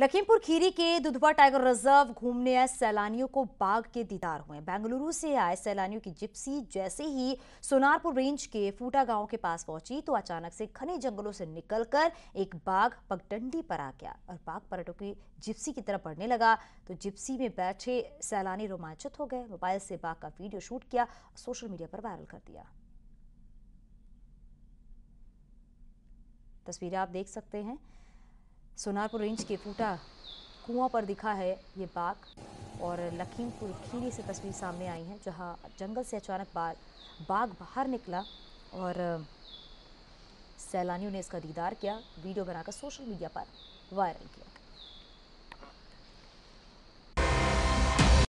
लखीमपुर खीरी के Dudhwa tiger reserve घूमने आए सैलानियों को बाघ के दीदार हुए बेंगलुरु से आए सैलानियों की जिप्सी जैसे ही सोनारपुर रेंज के फूटा गांव के पास पहुंची तो अचानक से घने जंगलों से निकलकर एक बाघ पगडंडी पर आ गया और बाघ पर्यटकों की जिप्सी की तरफ बढ़ने लगा तो जिप्सी में बैठे सैलानी रोमांचित हो गए मोबाइल से बाघ का वीडियो शूट किया और सोशल मीडिया पर वायरल कर दिया तस्वीरें आप देख सकते हैं सोनारपुर रेंज के फूटा कुआं पर दिखा है ये बाघ और लखीमपुर खीरी से तस्वीर सामने आई है जहां जंगल से अचानक बाघ बाघ बाहर निकला और सैलानियों ने इसका दीदार किया वीडियो बनाकर सोशल मीडिया पर वायरल किया